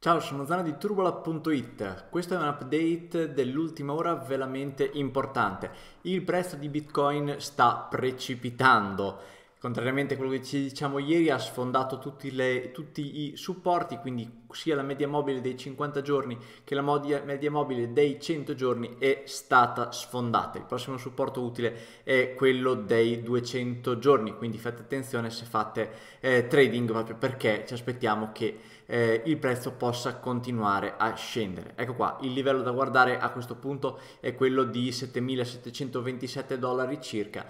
Ciao, sono Zana di Turbolab.it. Questo è un update dell'ultima ora veramente importante. Il prezzo di Bitcoin sta precipitando contrariamente a quello che ci diciamo ieri, ha sfondato tutti, le, tutti i supporti, quindi sia la media mobile dei 50 giorni che la media, media mobile dei 100 giorni è stata sfondata. Il prossimo supporto utile è quello dei 200 giorni, quindi fate attenzione se fate eh, trading proprio perché ci aspettiamo che eh, il prezzo possa continuare a scendere. Ecco qua, il livello da guardare a questo punto è quello di 7.727 dollari circa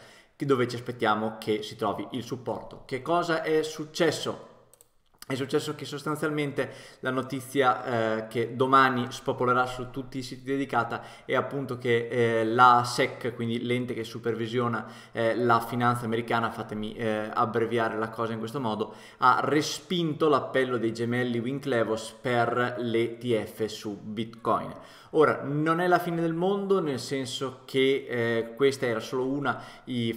dove ci aspettiamo che si trovi il supporto. Che cosa è successo? È successo che sostanzialmente la notizia eh, che domani spopolerà su tutti i siti dedicata è appunto che eh, la SEC, quindi l'ente che supervisiona eh, la finanza americana, fatemi eh, abbreviare la cosa in questo modo, ha respinto l'appello dei gemelli Winklevoss per l'ETF su Bitcoin. Ora, non è la fine del mondo, nel senso che eh, questa era solo una, i,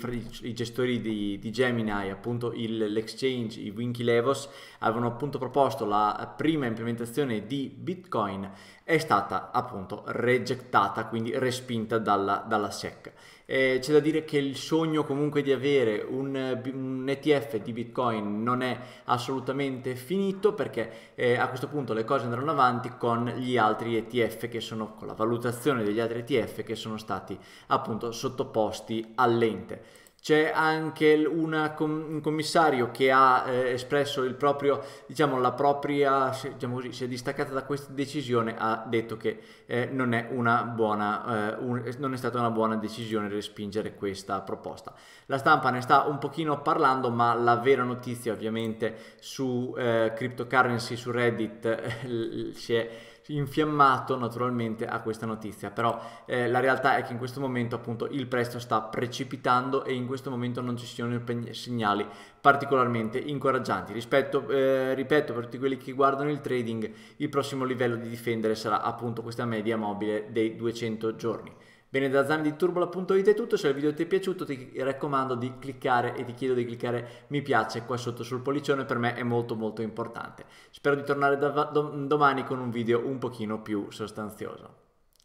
i gestori di, di Gemini, appunto il, l'exchange, i Winklevoss, avevano avevano appunto proposto la prima implementazione di Bitcoin è stata appunto regettata, quindi respinta dalla, dalla SEC. Eh, c'è da dire che il sogno comunque di avere un, un ETF di Bitcoin non è assolutamente finito perché eh, a questo punto le cose andranno avanti con gli altri ETF che sono, con la valutazione degli altri ETF che sono stati appunto sottoposti all'ente c'è anche una, un commissario che ha eh, espresso il proprio, diciamo, la propria, diciamo così, si è distaccata da questa decisione, ha detto che eh, non, è buona, eh, un, non, è stata una buona decisione respingere questa proposta. La stampa ne sta un pochino parlando, ma la vera notizia ovviamente su eh, cryptocurrency, su Reddit, si è infiammato naturalmente a questa notizia, però eh, la realtà è che in questo momento appunto il prezzo sta precipitando e in questo momento non ci sono segnali particolarmente incoraggianti. Rispetto, eh, ripeto, per tutti quelli che guardano il trading, il prossimo livello di difendere sarà appunto questa media mobile dei 200 giorni. Bene, da Zani di Turbola.it è tutto, se il video ti è piaciuto ti raccomando di cliccare e ti chiedo di cliccare mi piace qua sotto sul pollicione, per me è molto molto importante. Spero di tornare domani con un video un pochino più sostanzioso.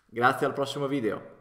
Grazie al prossimo video!